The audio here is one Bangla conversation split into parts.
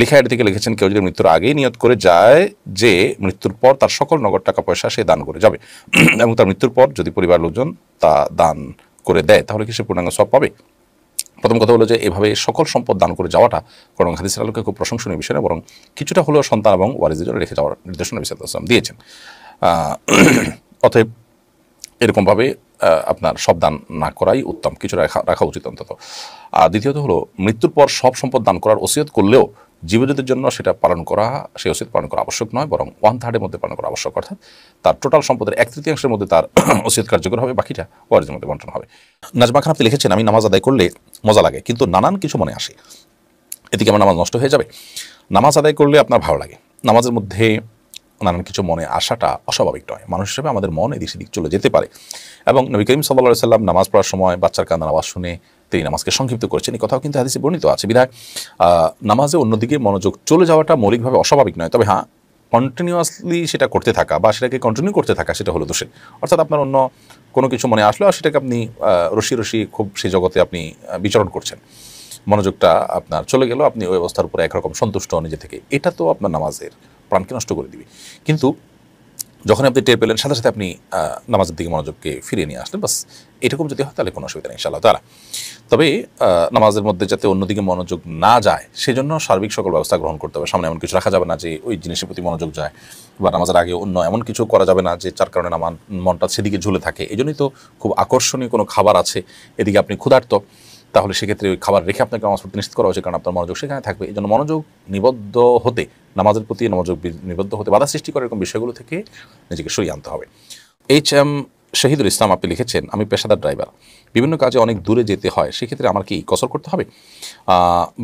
লিখায়ের দিকে লিখেছেন কেউ যদি মৃত্যুর আগেই নিয়ত করে যায় যে মৃত্যুর পর তার সকল নগদ টাকা পয়সা সে দান করে যাবে এবং তার মৃত্যুর পর যদি পরিবার লোকজন তা দান করে দেয় তাহলে কি সে পূর্ণাঙ্গ সব পাবে প্রথম কথা হলো যে এভাবে সকল সম্পদ দান করে যাওয়াটা বরং হাদিসের আলোকে খুব প্রশংসনীয় বিষয় না বরং কিছুটা হলেও সন্তান এবং ওয়ারিসের জন্য রেখে যাওয়ার নির্দেশনা বিশাল দিয়েছেন অতএব এরকমভাবে আপনার সব দান না করাই উত্তম কিছু রাখা রাখা উচিত অন্তত আর দ্বিতীয়ত হলো মৃত্যুর পর সব সম্পদ দান করার ওসিয়ত করলেও জীবজীবীদের জন্য সেটা পালন করা সেই ওসিয়ত পালন করা আবশ্যক নয় বরং ওয়ান থার্ডের মধ্যে পালন করা আবশ্যক অর্থাৎ তার টোটাল সম্পদের এক তৃতীয়াংশের মধ্যে তার ওসিয়ত কার্যকর হবে বাকিটা ওয়ার্জের মধ্যে বন্টন হবে নাজমা খান আপনি লিখেছেন আমি নামাজ আদায় করলে মজা লাগে কিন্তু নানান কিছু মনে আসে এদিকে আমার নামাজ নষ্ট হয়ে যাবে নামাজ আদায় করলে আপনার ভালো লাগে নামাজের মধ্যে নানান কিছু মনে আসাটা অস্বাভাবিক নয় মানুষ হিসেবে আমাদের মন এদিক সেদিক চলে যেতে পারে এবং নবী করিম সাল্লা সাল্লাম নামাজ পড়ার সময় বাচ্চার কান্দার আওয়াজ শুনে তিনি নামাজকে সংক্ষিপ্ত করেছেন এই কথাও কিন্তু হাদিসে বর্ণিত আছে বিধায় নামাজে অন্যদিকে মনোযোগ চলে যাওয়াটা মৌলিকভাবে অস্বাভাবিক নয় তবে হ্যাঁ কন্টিনিউয়াসলি সেটা করতে থাকা বা সেটাকে কন্টিনিউ করতে থাকা সেটা হলো দোষের অর্থাৎ আপনার অন্য কোনো কিছু মনে আসলো আর সেটাকে আপনি রশি রশি খুব সেই জগতে আপনি বিচরণ করছেন মনোযোগটা আপনার চলে গেল আপনি ওই অবস্থার উপরে একরকম সন্তুষ্ট নিজে থেকে এটা তো আপনার নামাজের প্রাণকে নষ্ট করে দিবে কিন্তু যখন আপনি টের পেলেন সাথে সাথে আপনি নামাজের দিকে মনোযোগকে ফিরিয়ে নিয়ে আসলেন বাস এরকম যদি হয় তাহলে কোনো অসুবিধা নেই ইনশাআল্লাহ তারা তবে নামাজের মধ্যে যাতে অন্যদিকে মনোযোগ না যায় সেজন্য সার্বিক সকল ব্যবস্থা গ্রহণ করতে হবে সামনে এমন কিছু রাখা যাবে না যে ওই জিনিসের প্রতি মনোযোগ যায় বা নামাজের আগে অন্য এমন কিছু করা যাবে না যে যার কারণে নামান মনটা সেদিকে ঝুলে থাকে এই জন্যই তো খুব আকর্ষণীয় কোনো খাবার আছে এদিকে আপনি ক্ষুধার্ত তাহলে সেক্ষেত্রে ওই খাবার রেখে আপনাকে নামাজ পড়তে নিশ্চিত করা হয়েছে কারণ আপনার মনোযোগ সেখানে থাকবে এই জন্য মনোযোগ নিবদ্ধ হতে নামাজের প্রতি মনোযোগ নিবদ্ধ হতে বাধা সৃষ্টি করে এরকম বিষয়গুলো থেকে নিজেকে সরিয়ে আনতে হবে এইচ এম শহীদুল ইসলাম আপনি লিখেছেন আমি পেশাদার ড্রাইভার বিভিন্ন কাজে অনেক দূরে যেতে হয় সেক্ষেত্রে আমার কি কসর করতে হবে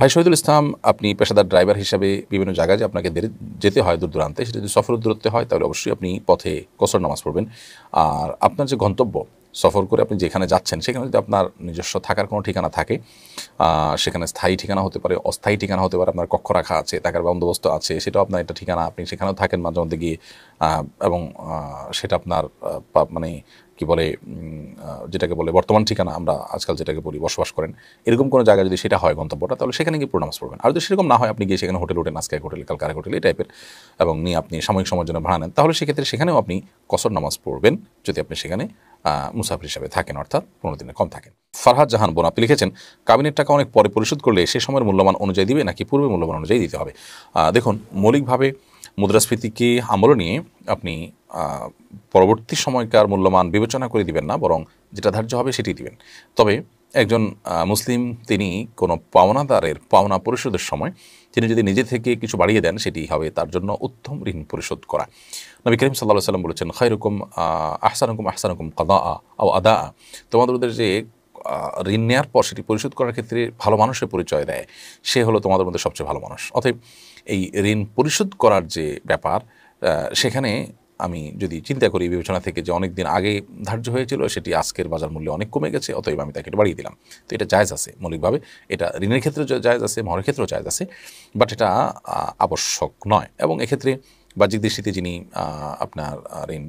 ভাই শহীদুল ইসলাম আপনি পেশাদার ড্রাইভার হিসাবে বিভিন্ন জায়গায় যে আপনাকে যেতে হয় দূর দূরান্তে সেটা যদি সফর দূরত্বে হয় তাহলে অবশ্যই আপনি পথে কসর নামাজ পড়বেন আর আপনার যে গন্তব্য সফর করে আপনি যেখানে যাচ্ছেন সেখানে যদি আপনার নিজস্ব থাকার কোনো ঠিকানা থাকে সেখানে স্থায়ী ঠিকানা হতে পারে অস্থায়ী ঠিকানা হতে পারে আপনার কক্ষ রাখা আছে থাকার বন্দোবস্ত আছে সেটাও আপনার একটা ঠিকানা আপনি সেখানেও থাকেন মাঝে মধ্যে গিয়ে এবং সেটা আপনার মানে কি বলে যেটাকে বলে বর্তমান ঠিকানা আমরা আজকাল যেটাকে বলি বসবাস করেন এরকম কোনো জায়গায় যদি সেটা হয় গন্তব্যটা তাহলে সেখানে গিয়ে প্রোনামাজ পড়বেন আর যদি সেরকম না হয় আপনি গিয়ে সেখানে হোটেল হোটেল নাজকায় হোটেল কালকার হোটেল এই টাইপের এবং নিয়ে আপনি সাময়িক সময়ের জন্য ভাড়া নেন তাহলে সেক্ষেত্রে সেখানেও আপনি কসর নামাজ পড়বেন যদি আপনি সেখানে মুসাফির হিসাবে থাকেন অর্থাৎ পনেরো দিনে কম থাকেন ফারহাদ জাহান বোন আপনি লিখেছেন কাবিনের টাকা অনেক পরে পরিশোধ করলে সে সময়ের মূল্যমান অনুযায়ী দিবে নাকি পূর্বে মূল্যমান অনুযায়ী দিতে হবে দেখুন মৌলিকভাবে মুদ্রাস্ফীতিকে আমল নিয়ে আপনি পরবর্তী সময়কার মূল্যমান বিবেচনা করে দিবেন না বরং যেটা ধার্য হবে সেটি দিবেন তবে একজন মুসলিম তিনি কোনো পাওনাদারের পাওনা পরিশোধের সময় তিনি যদি নিজে থেকে কিছু বাড়িয়ে দেন সেটি হবে তার জন্য উত্তম ঋণ পরিশোধ করা নবী করিম সাল্লাহ সাল্লাম বলেছেন খৈরকম আহসানকুম আহসানকুম কাদা ও আদা তোমাদের যে ঋণ নেওয়ার পর সেটি পরিশোধ করার ক্ষেত্রে ভালো মানুষের পরিচয় দেয় সে হলো তোমাদের মধ্যে সবচেয়ে ভালো মানুষ অতএব এই ঋণ পরিশোধ করার যে ব্যাপার সেখানে আমি যদি চিন্তা করি বিবেচনা থেকে যে অনেক দিন আগে ধার্য হয়েছিল সেটি আজকের বাজার মূল্য অনেক কমে গেছে অতএব আমি তাকে বাড়িয়ে দিলাম তো এটা জায়জ আছে মৌলিকভাবে এটা ঋণের ক্ষেত্রে জায়জ আছে মহরের ক্ষেত্রেও জায়জ আছে বাট এটা আবশ্যক নয় এবং এক্ষেত্রে বাহ্যিক দৃষ্টিতে যিনি আপনার ঋণ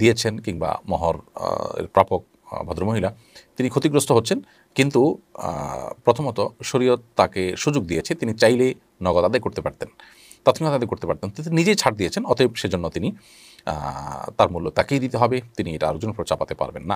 দিয়েছেন কিংবা মহর প্রাপক ভদ্রমহিলা তিনি ক্ষতিগ্রস্ত হচ্ছেন কিন্তু প্রথমত শরীয়ত তাকে সুযোগ দিয়েছে তিনি চাইলে নগদ আদায় করতে পারতেন তাৎক্ষণিক তাদের করতে পারতেন তিনি নিজেই ছাড় দিয়েছেন অতএব সেজন্য তিনি তার মূল্য তাকেই দিতে হবে তিনি এটা আরেকজন উপর চাপাতে পারবেন না